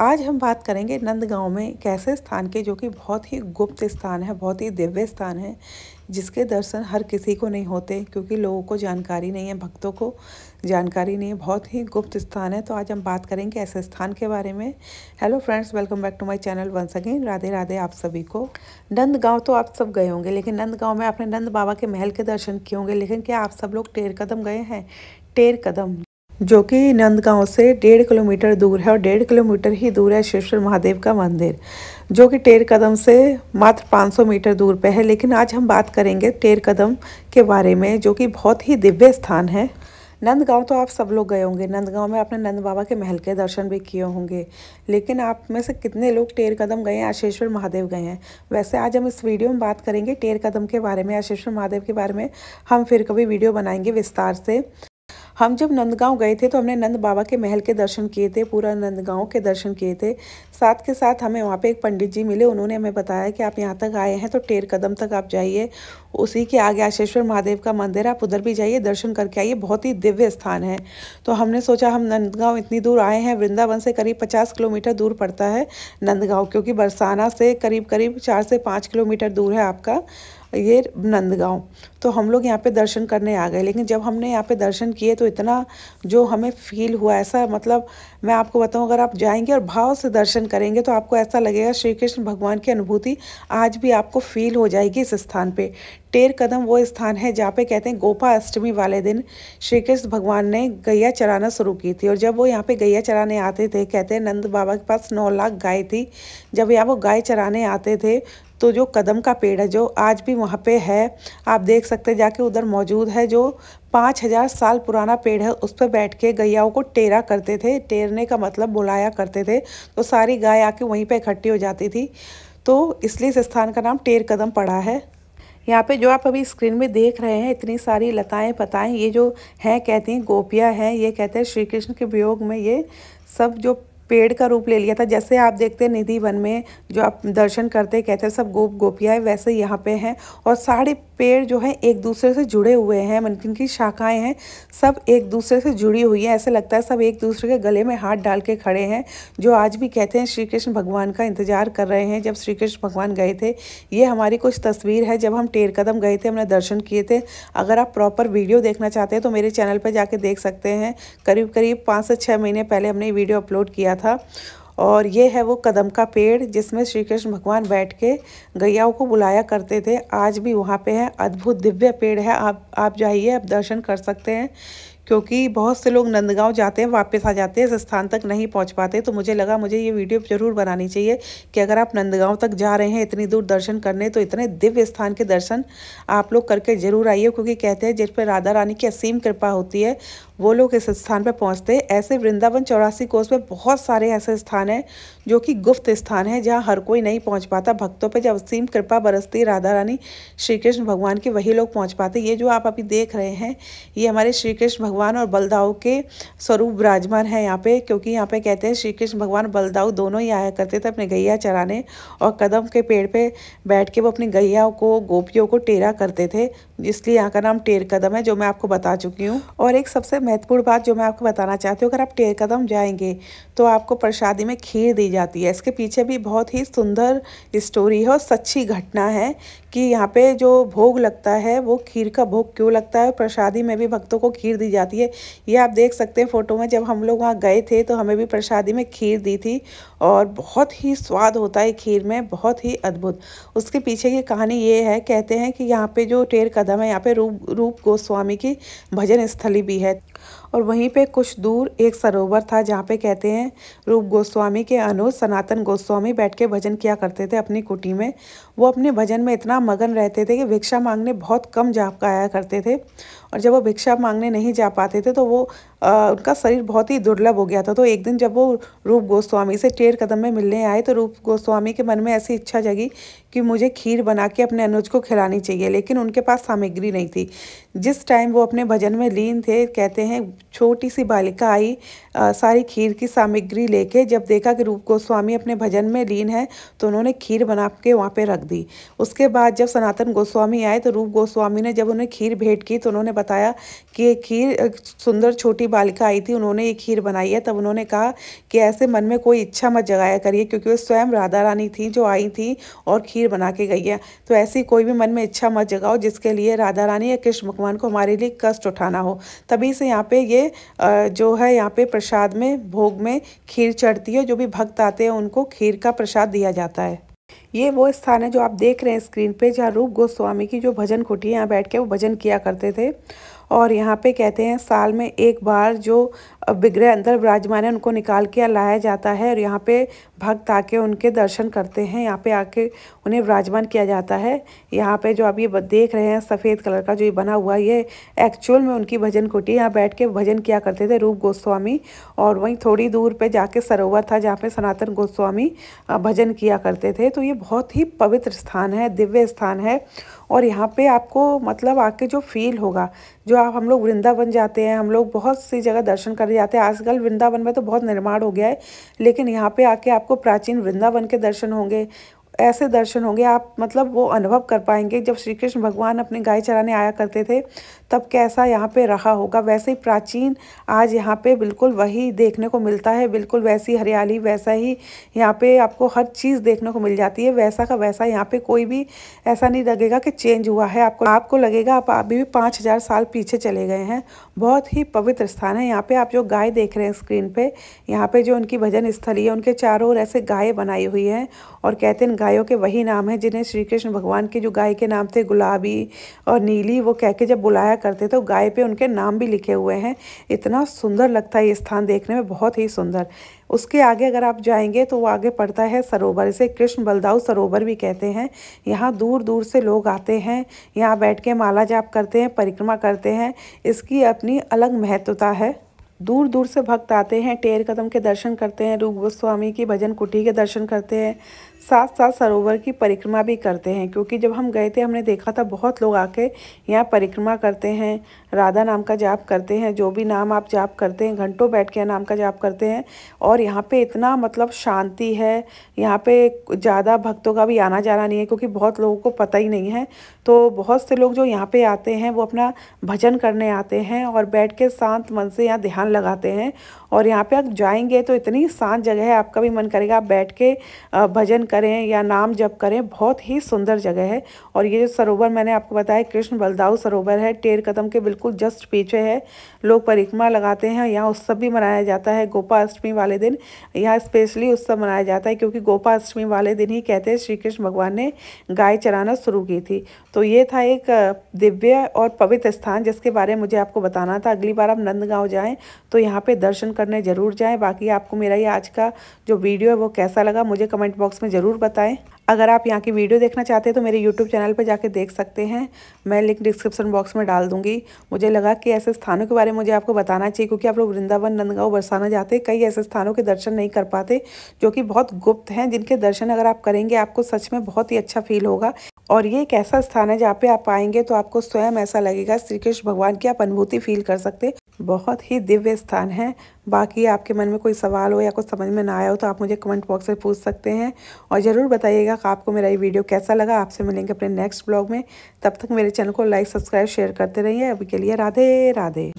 आज हम बात करेंगे नंदगांव में एक ऐसे स्थान के जो कि बहुत ही गुप्त स्थान है बहुत ही दिव्य स्थान है जिसके दर्शन हर किसी को नहीं होते क्योंकि लोगों को जानकारी नहीं है भक्तों को जानकारी नहीं है बहुत ही गुप्त स्थान है तो आज हम बात करेंगे ऐसे स्थान के बारे में hello friends welcome back to my channel once again Radhe Radhe आप सभी को नंदगांव तो आप सब गए होंगे लेकिन नंदगांव में आपने नंद बाबा के महल के दर्शन किए होंगे लेकिन क्या आप सब लोग टेर कदम गए हैं टेर कदम जो कि नंदगांव से डेढ़ किलोमीटर दूर है और डेढ़ किलोमीटर ही दूर है शिवेश्वर महादेव का मंदिर जो कि टेर कदम से मात्र 500 मीटर दूर पर है लेकिन आज हम बात करेंगे टेर कदम के बारे में जो कि बहुत ही दिव्य स्थान है नंदगांव तो आप सब लोग गए होंगे नंदगांव में आपने नंद बाबा के महल के दर्शन भी किए होंगे लेकिन आप में से कितने लोग टेर कदम गए हैं आशेश्वर महादेव गए हैं वैसे आज हम इस वीडियो में बात करेंगे टेर कदम के बारे में आशेश्वर महादेव के बारे में हम फिर कभी वीडियो बनाएंगे विस्तार से हम जब नंदगांव गए थे तो हमने नंद बाबा के महल के दर्शन किए थे पूरा नंदगांव के दर्शन किए थे साथ के साथ हमें वहाँ पे एक पंडित जी मिले उन्होंने हमें बताया कि आप यहाँ तक आए हैं तो टेर कदम तक आप जाइए उसी के आगे आशेश्वर महादेव का मंदिर है आप उधर भी जाइए दर्शन करके आइए बहुत ही दिव्य स्थान है तो हमने सोचा हम नंदगांव इतनी दूर आए हैं वृंदावन से करीब पचास किलोमीटर दूर पड़ता है नंदगांव क्योंकि बरसाना से करीब करीब चार से पाँच किलोमीटर दूर है आपका ये नंदगांव तो हम लोग यहाँ पे दर्शन करने आ गए लेकिन जब हमने यहाँ पे दर्शन किए तो इतना जो हमें फील हुआ ऐसा मतलब मैं आपको बताऊँ अगर आप जाएंगे और भाव से दर्शन करेंगे तो आपको ऐसा लगेगा श्री कृष्ण भगवान की अनुभूति आज भी आपको फील हो जाएगी इस स्थान पर टेर कदम वो स्थान है जहाँ पे कहते हैं गोपा अष्टमी वाले दिन श्री कृष्ण भगवान ने गैया चराना शुरू की थी और जब वो यहाँ पे गैया चराने आते थे कहते हैं नंद बाबा के पास नौ लाख गाय थी जब यहाँ वो गाय चराने आते थे तो जो कदम का पेड़ है जो आज भी वहाँ पे है आप देख सकते हैं जाके उधर मौजूद है जो पाँच हज़ार साल पुराना पेड़ है उस पर बैठ के गैयाओं को टेरा करते थे टेरने का मतलब बुलाया करते थे तो सारी गाय आके वहीं पर इकट्ठी हो जाती थी तो इसलिए इस स्थान का नाम टेर कदम पड़ा है यहाँ पे जो आप अभी स्क्रीन में देख रहे हैं इतनी सारी लताएं पताएं ये जो हैं कहती हैं गोपियाँ हैं ये कहते हैं श्री कृष्ण के वियोग में ये सब जो पेड़ का रूप ले लिया था जैसे आप देखते हैं निधि वन में जो आप दर्शन करते कहते हैं सब गोप गोपियाँ वैसे यहाँ पे हैं और साढ़े पेड़ जो है एक दूसरे से जुड़े हुए हैं मन की शाखाएं हैं सब एक दूसरे से जुड़ी हुई है ऐसा लगता है सब एक दूसरे के गले में हाथ डाल के खड़े हैं जो आज भी कहते हैं श्री कृष्ण भगवान का इंतजार कर रहे हैं जब श्री कृष्ण भगवान गए थे ये हमारी कुछ तस्वीर है जब हम टेर कदम गए थे हमने दर्शन किए थे अगर आप प्रॉपर वीडियो देखना चाहते हैं तो मेरे चैनल पर जाके देख सकते हैं करीब करीब पाँच से छः महीने पहले हमने वीडियो अपलोड किया था और ये है वो कदम का पेड़ जिसमें श्री कृष्ण भगवान बैठ के गैयाओं को बुलाया करते थे आज भी वहाँ पे है अद्भुत दिव्य पेड़ है आप आप जाइए आप दर्शन कर सकते हैं क्योंकि बहुत से लोग नंदगांव जाते हैं वापस आ जाते हैं इस स्थान तक नहीं पहुंच पाते तो मुझे लगा मुझे ये वीडियो ज़रूर बनानी चाहिए कि अगर आप नंदगांव तक जा रहे हैं इतनी दूर दर्शन करने तो इतने दिव्य स्थान के दर्शन आप लोग करके ज़रूर आइए क्योंकि कहते हैं जिस पर राधा रानी की असीम कृपा होती है वो लोग इस स्थान पर पहुँचते ऐसे वृंदावन चौरासी कोस में बहुत सारे ऐसे स्थान हैं जो कि गुप्त स्थान है जहाँ हर कोई नहीं पहुँच पाता भक्तों पर जब असीम कृपा बरसती राधा रानी श्री कृष्ण भगवान के वही लोग पहुँच पाते ये जो आप अभी देख रहे हैं ये हमारे श्री कृष्ण भगवान और बलदाऊ के स्वरूप विराजमान है यहाँ पे क्योंकि यहाँ पे कहते हैं श्री कृष्ण भगवान बलदाऊ दोनों ही आया करते थे अपने गैया चराने और कदम के पेड़ पर बैठ के वो अपनी गैयाओं को गोपियों को टेरा करते थे इसलिए यहाँ का नाम टेर कदम है जो मैं आपको बता चुकी हूँ और एक सबसे महत्वपूर्ण बात जो मैं आपको बताना चाहती हूँ अगर आप टेर कदम जाएंगे तो आपको प्रसादी में खीर दी जाती है इसके पीछे भी बहुत ही सुंदर स्टोरी है और सच्ची घटना है कि यहाँ पे जो भोग लगता है वो खीर का भोग क्यों लगता है प्रसादी में भी भक्तों को खीर दी जाती है ये आप देख सकते हैं फ़ोटो में जब हम लोग वहाँ गए थे तो हमें भी प्रसादी में खीर दी थी और बहुत ही स्वाद होता है खीर में बहुत ही अद्भुत उसके पीछे की कहानी ये है कहते हैं कि यहाँ पर जो टेर कदम माधव है यहाँ पे रूप रूप गोस्वामी की भजन स्थली भी है और वहीं पे कुछ दूर एक सरोवर था जहाँ पे कहते हैं रूप गोस्वामी के अनुज सनातन गोस्वामी बैठ के भजन किया करते थे अपनी कुटी में वो अपने भजन में इतना मगन रहते थे कि भिक्षा मांगने बहुत कम जा पाया करते थे और जब वो भिक्षा मांगने नहीं जा पाते थे तो वो आ, उनका शरीर बहुत ही दुर्लभ हो गया था तो एक दिन जब वो रूप गोस्वामी से टेढ़ कदम में मिलने आए तो रूप गोस्वामी के मन में ऐसी इच्छा जगी कि मुझे खीर बना के अपने अनुज को खिलानी चाहिए लेकिन उनके पास सामग्री नहीं थी जिस टाइम वो अपने भजन में लीन थे कहते हैं छोटी सी बालिका आई सारी खीर की सामग्री लेके जब देखा कि रूप गोस्वामी अपने भजन में लीन है तो उन्होंने खीर बना के वहाँ पर रख दी उसके बाद जब सनातन गोस्वामी आए तो रूप गोस्वामी ने जब उन्हें खीर भेंट की तो उन्होंने बताया कि ये खीर सुंदर छोटी बालिका आई थी उन्होंने ये खीर बनाई है तब उन्होंने कहा कि ऐसे मन में कोई इच्छा मत जगाया करिए क्योंकि वो स्वयं राधा रानी थी जो आई थी और खीर बना के गई है तो ऐसी कोई भी मन में इच्छा मत जगाओ जिसके लिए राधा रानी या कृष्ण भगवान को हमारे लिए कष्ट उठाना हो तभी से यहाँ पे ये जो है यहाँ पे प्रसाद में भोग में खीर चढ़ती है जो भी भक्त आते हैं उनको खीर का प्रसाद दिया जाता है ये वो स्थान है जो आप देख रहे हैं स्क्रीन पे जहाँ रूप गोस्वामी की जो भजन खुटी है यहाँ बैठ के वो भजन किया करते थे और यहाँ पे कहते हैं साल में एक बार जो विग्रह अंदर विराजमान है उनको निकाल के लाया जाता है और यहाँ पे भक्त आके उनके दर्शन करते हैं यहाँ पे आके उन्हें विराजमान किया जाता है यहाँ पे जो आप ये देख रहे हैं सफ़ेद कलर का जो ये बना हुआ ये एक्चुअल में उनकी भजन कुटी यहाँ बैठ के भजन किया करते थे रूप गोस्वामी और वहीं थोड़ी दूर पे जाके सरोवर था जहाँ पे सनातन गोस्वामी भजन किया करते थे तो ये बहुत ही पवित्र स्थान है दिव्य स्थान है और यहाँ पे आपको मतलब आके जो फील होगा जो आप हम लोग वृंदावन जाते हैं हम लोग बहुत सी जगह दर्शन कर जाते हैं आजकल वृंदावन में तो बहुत निर्माण हो गया है लेकिन यहाँ पे आके आपको प्राचीन वृंदावन के दर्शन होंगे ऐसे दर्शन होंगे आप मतलब वो अनुभव कर पाएंगे जब श्री कृष्ण भगवान अपने गाय चराने आया करते थे तब कैसा यहाँ पे रहा होगा वैसे ही प्राचीन आज यहाँ पे बिल्कुल वही देखने को मिलता है बिल्कुल वैसी हरियाली वैसा ही यहाँ पे आपको हर चीज़ देखने को मिल जाती है वैसा का वैसा यहाँ पे कोई भी ऐसा नहीं लगेगा कि चेंज हुआ है आपको आपको लगेगा आप अभी भी पाँच हज़ार साल पीछे चले गए हैं बहुत ही पवित्र स्थान है यहाँ पर आप जो गाय देख रहे हैं स्क्रीन पर यहाँ पर जो उनकी भजन स्थली है उनके चारों ओर ऐसे गाय बनाई हुई हैं और कहते हैं गाय गायों के वही नाम हैं जिन्हें श्री कृष्ण भगवान के जो गाय के नाम थे गुलाबी और नीली वो कह के जब बुलाया करते तो गाय पे उनके नाम भी लिखे हुए हैं इतना सुंदर लगता है ये स्थान देखने में बहुत ही सुंदर उसके आगे अगर आप जाएंगे तो वो आगे पड़ता है सरोवर इसे कृष्ण बलदाऊ सरोवर भी कहते हैं यहाँ दूर दूर से लोग आते हैं यहाँ बैठ के माला जाप करते हैं परिक्रमा करते हैं इसकी अपनी अलग महत्वता है दूर दूर से भक्त आते हैं टेर कदम के दर्शन करते हैं रूप गोस्वामी की भजन कुटी के दर्शन करते हैं साथ साथ सरोवर की परिक्रमा भी करते हैं क्योंकि जब हम गए थे हमने देखा था बहुत लोग आके यहाँ परिक्रमा करते हैं राधा नाम का जाप करते हैं जो भी नाम आप जाप करते हैं घंटों बैठ के नाम का जाप करते हैं और यहाँ पर इतना मतलब शांति है यहाँ पर ज़्यादा भक्तों का भी आना जाना नहीं है क्योंकि बहुत लोगों को पता ही नहीं है तो बहुत से लोग जो यहाँ पर आते हैं वो अपना भजन करने आते हैं और बैठ के शांत मन से यहाँ ध्यान लगाते हैं और यहाँ पे आप जाएंगे तो इतनी शांत जगह है आपका भी मन करेगा आप बैठ के भजन करें या नाम जप करें बहुत ही सुंदर जगह है और ये जो सरोवर मैंने आपको बताया कृष्ण बलदाऊ सरोवर है टेर कदम के बिल्कुल जस्ट पीछे है लोग परिक्रमा लगाते हैं यहाँ उत्सव भी मनाया जाता है गोपा अष्टमी वाले दिन यहाँ स्पेशली उत्सव मनाया जाता है क्योंकि गोपा अष्टमी वाले दिन ही कहते हैं श्री कृष्ण भगवान ने गाय चराना शुरू की थी तो ये था एक दिव्य और पवित्र स्थान जिसके बारे में मुझे आपको बताना था अगली बार आप नंदगांव जाएं तो यहाँ पे दर्शन करने ज़रूर जाएं बाकी आपको मेरा ये आज का जो वीडियो है वो कैसा लगा मुझे कमेंट बॉक्स में ज़रूर बताएं अगर आप यहाँ की वीडियो देखना चाहते हैं तो मेरे यूट्यूब चैनल पर जाके देख सकते हैं मैं लिंक डिस्क्रिप्शन बॉक्स में डाल दूंगी मुझे लगा कि ऐसे स्थानों के बारे में मुझे आपको बताना चाहिए क्योंकि आप लोग वृंदावन नंदगांव बरसाना जाते हैं कई ऐसे स्थानों के दर्शन नहीं कर पाते जो कि बहुत गुप्त हैं जिनके दर्शन अगर आप करेंगे आपको सच में बहुत ही अच्छा फील होगा और ये एक ऐसा स्थान है जहाँ पे आप आएंगे तो आपको स्वयं ऐसा लगेगा श्री कृष्ण भगवान की आप अनुभूति फील कर सकते बहुत ही दिव्य स्थान है बाकी आपके मन में कोई सवाल हो या कुछ समझ में ना आया हो तो आप मुझे कमेंट बॉक्स में पूछ सकते हैं और ज़रूर बताइएगा कि आपको मेरा ये वीडियो कैसा लगा आपसे मिलेंगे अपने नेक्स्ट ब्लॉग में तब तक मेरे चैनल को लाइक सब्सक्राइब शेयर करते रहिए अभी के लिए राधे राधे